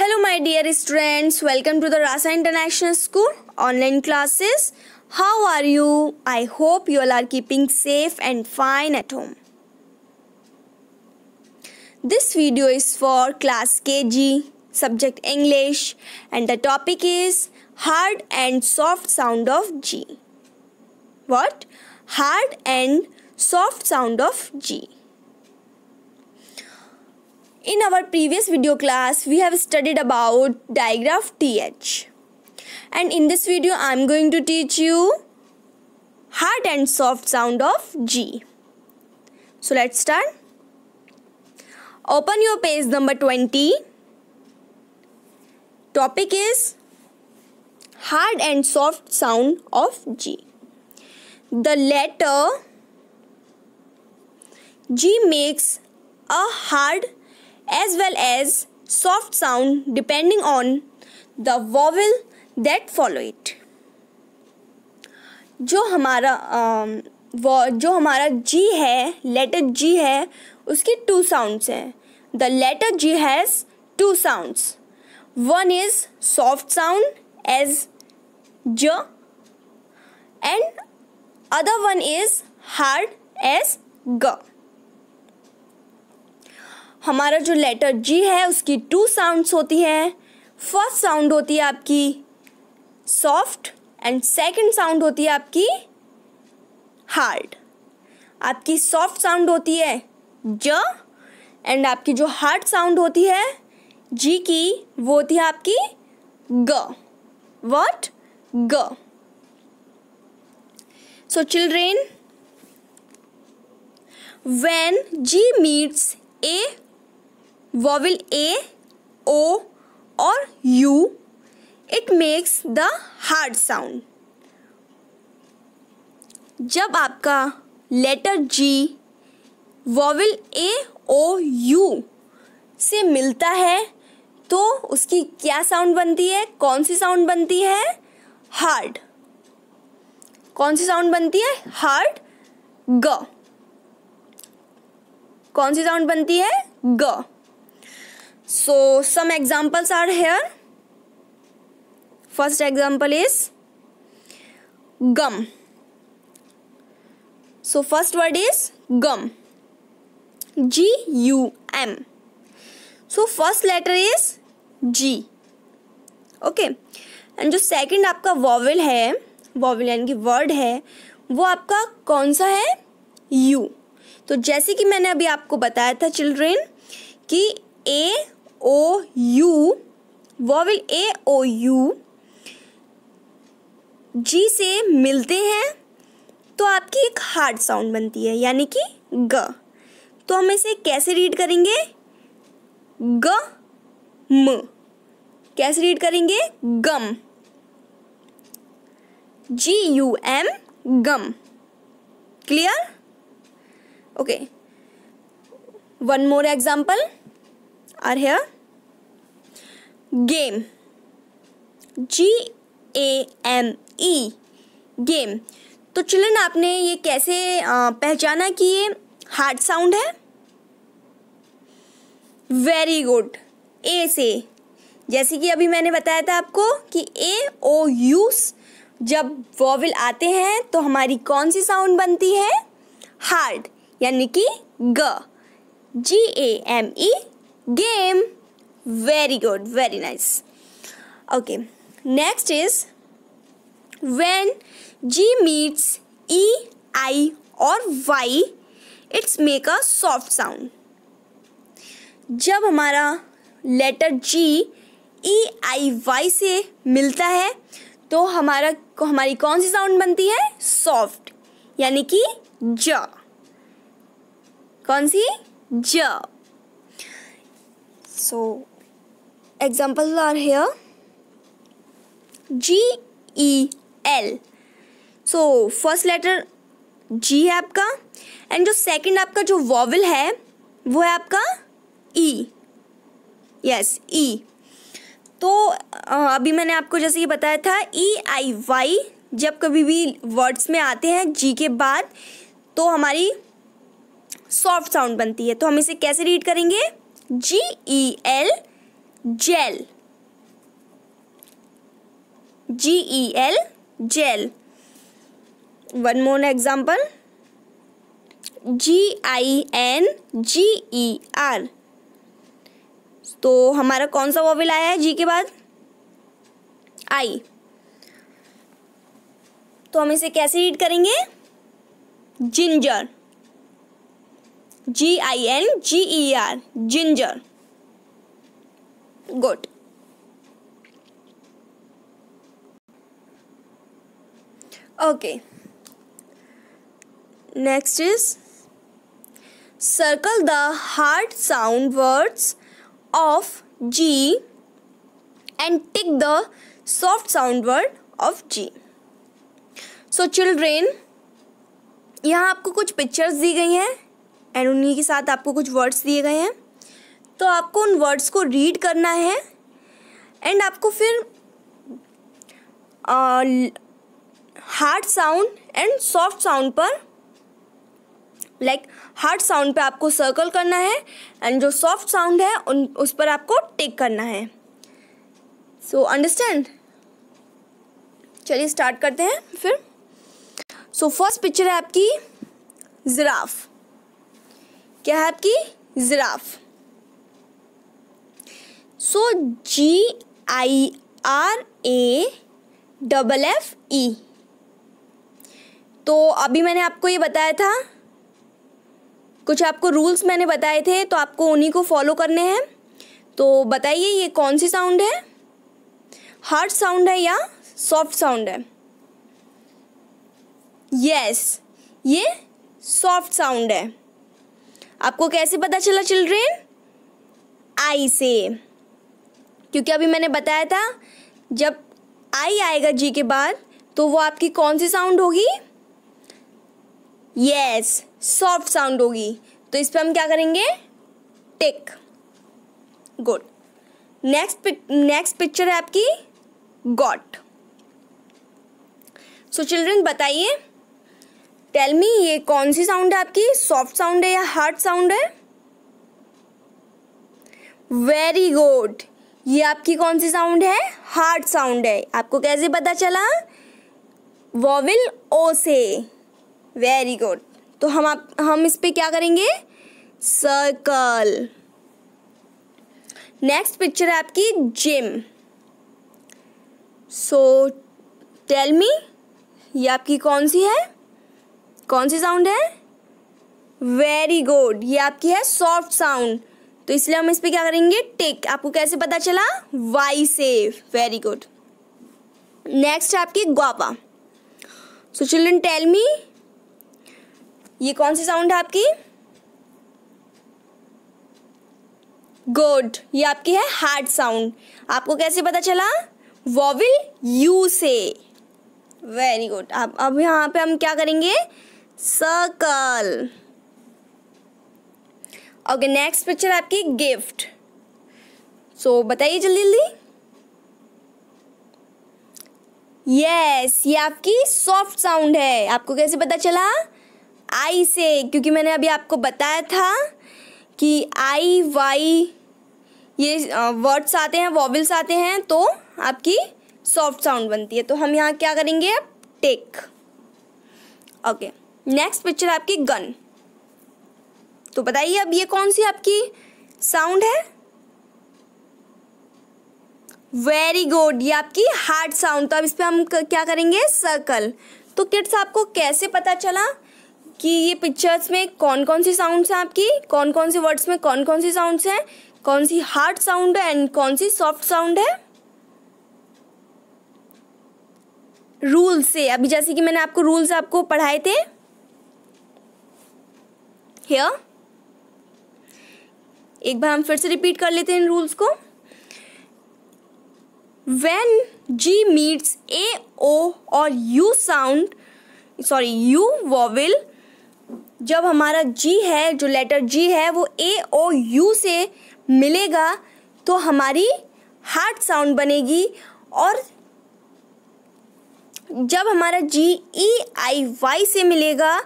Hello my dear students, welcome to the Rasa International School online classes. How are you? I hope you all are keeping safe and fine at home. This video is for class KG, subject English and the topic is hard and soft sound of G. What? Hard and soft sound of G. In our previous video class, we have studied about digraph TH. And in this video, I am going to teach you hard and soft sound of G. So let's start. Open your page number 20. Topic is hard and soft sound of G. The letter G makes a hard as well as soft sound depending on the vowel that follow it जो हमारा um, जो हमारा जी है letter G है उसके two sounds हैं the letter G has two sounds one is soft sound as ज and other one is hard as ग हमारा जो लेटर जी है उसकी टू साउंड्स होती हैं फर्स्ट साउंड होती है आपकी सॉफ्ट एंड सेकंड साउंड होती है आपकी हार्ड आपकी सॉफ्ट साउंड होती है ज एंड आपकी जो हार्ड साउंड होती है जी की वो होती है आपकी ग वट ग so children when G meets a vowel A O और U it makes the hard sound जब आपका letter ji वॉविल A O U से मिलता है तो उसकी क्या साउंड बनती है कौन सी साउंड बनती है हार्ड कौन सी साउंड बनती है हार्ड ग कौन सी साउंड बनती है ग so some examples are here first example is gum so first word is gum g u m so first letter is g okay. And जो सेकंड आपका वॉवल है वॉवल यानी कि वर्ड है वो आपका कौन सा है यू तो जैसे कि मैंने अभी आपको बताया था चिल्ड्रेन कि A O U vowel A O U G से मिलते हैं तो आपकी एक हार्ड साउंड बनती है यानी कि ग तो हम इसे कैसे रीड करेंगे ग म कैसे रीड करेंगे gum G U M gum clear okay one more example are here game G A M E game तो चिल्ड्रन आपने ये कैसे पहचाना कि ये हार्ड साउंड है वेरी गुड ए से जैसे कि अभी मैंने बताया था आपको कि ए ओ यू जब वॉवल आते हैं तो हमारी कौन सी साउंड बनती है हार्ड यानी कि ग G A M E game very good very nice okay next is when g meets e i or y it's make a soft sound जब हमारा लेटर जी ई आई वाई से मिलता है तो हमारा हमारी कौन सी साउंड बनती है सॉफ्ट यानी कि ज कौन सी ज So, examples are here G E L. So first letter G है आपका एंड जो second आपका जो वॉवल है वो है आपका ई यस ई तो अभी मैंने आपको जैसे ये बताया था ई आई वाई जब कभी भी वर्ड्स में आते हैं जी के बाद तो हमारी सॉफ्ट साउंड बनती है तो हम इसे कैसे रीड करेंगे G E L gel G E L gel one more example G I N G E R तो हमारा कौन सा वॉविल आया है जी के बाद आई तो हम इसे कैसे रीड करेंगे ginger G I N G E R ginger good okay next is circle the hard sound words of G and tick the soft sound word of G. So children, यहाँ आपको कुछ पिक्चर्स दी गई हैं and उन्हीं के साथ आपको कुछ वर्ड्स दिए गए हैं तो आपको उन वर्ड्स को रीड करना है एंड आपको फिर hard sound and soft sound पर लाइक हार्ड साउंड पे आपको सर्कल करना है एंड जो सॉफ्ट साउंड है उन उस पर आपको टिक करना है सो अंडरस्टैंड चलिए स्टार्ट करते हैं फिर सो फर्स्ट पिक्चर है आपकी जिराफ क्या है आपकी giraffe so G I R A double F E तो अभी मैंने आपको ये बताया था कुछ आपको रूल्स मैंने बताए थे तो आपको उन्हीं को फॉलो करने हैं तो बताइए ये कौन सी साउंड है हार्ड साउंड है या सॉफ्ट साउंड है यस yes, ये सॉफ्ट साउंड है आपको कैसे पता चला चिल्ड्रेन आई से क्योंकि अभी मैंने बताया था जब आई आएगा जी के बाद तो वो आपकी कौन सी साउंड होगी यस सॉफ्ट साउंड होगी तो इस पर हम क्या करेंगे tick good next next picture है आपकी गॉट सो चिल्ड्रेन बताइए टेल मी ये कौन सी साउंड है आपकी सॉफ्ट साउंड है या हार्ड साउंड है वेरी गुड ये आपकी कौन सी साउंड है हार्ड साउंड है आपको कैसे पता चला वॉविल ओ से वेरी गुड तो हम आप हम इस पर क्या करेंगे सर्कल नेक्स्ट पिक्चर है आपकी जिम सो टेल मी ये आपकी कौन सी है कौन सी साउंड है वेरी गुड ये आपकी है सॉफ्ट साउंड तो इसलिए हम इस पर क्या करेंगे टिक आपको कैसे पता चला वाई से वेरी गुड नेक्स्ट है आपकी ग्वापा सो चिल्ड्रन टेल मी ये कौन सी साउंड है आपकी गुड ये आपकी है हार्ड साउंड आपको कैसे पता चला वॉविल यू से वेरी गुड अब अब यहाँ पे हम क्या करेंगे सर्कल ओके नेक्स्ट पिक्चर आपकी गिफ्ट सो so, बताइए जल्दी जल्दी यस ये आपकी सॉफ्ट साउंड है आपको कैसे पता चला आई से क्योंकि मैंने अभी आपको बताया था कि आई वाई ये वर्ड्स आते हैं वॉबल्स आते हैं तो आपकी सॉफ्ट साउंड बनती है तो हम यहाँ क्या करेंगे tick okay okay. Next picture आपकी गन तो बताइए अब ये कौन सी आपकी साउंड है वेरी गुड ये आपकी हार्ड साउंड तो अब इस पर हम क्या करेंगे सर्कल तो किड्स आपको कैसे पता चला कि ये पिक्चर्स में कौन कौन सी साउंड्स हैं आपकी कौन कौन से वर्ड्स में कौन कौन सी साउंड्स हैं कौन सी हार्ड साउंड है एंड कौन सी सॉफ्ट साउंड है रूल से अभी जैसे कि मैंने आपको रूल्स आपको पढ़ाए थे हेयर एक बार हम फिर से रिपीट कर लेते हैं इन रूल्स को when G meets A O और U sound sorry U vowel जब हमारा जी है जो लेटर जी है वो ए ओ यू से मिलेगा तो हमारी हार्ट साउंड बनेगी और जब हमारा जी ई आई वाई से मिलेगा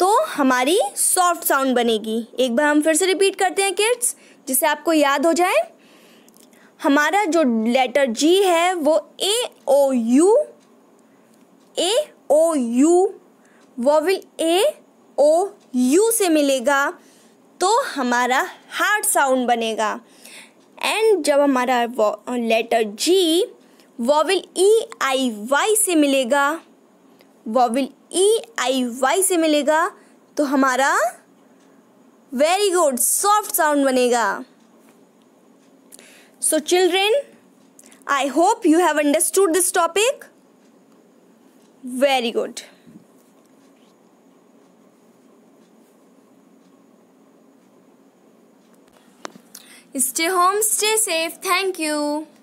तो हमारी सॉफ्ट साउंड बनेगी एक बार हम फिर से रिपीट करते हैं किड्स जिससे आपको याद हो जाए हमारा जो लेटर जी है वो A O U A O U vowel A O U से मिलेगा तो हमारा हार्ड साउंड बनेगा एंड जब हमारा लेटर जी वॉविल ई आई वाई से मिलेगा वॉविल ई आई वाई से मिलेगा तो हमारा वेरी गुड सॉफ्ट साउंड बनेगा so children I hope you have understood this topic very good stay home stay safe thank you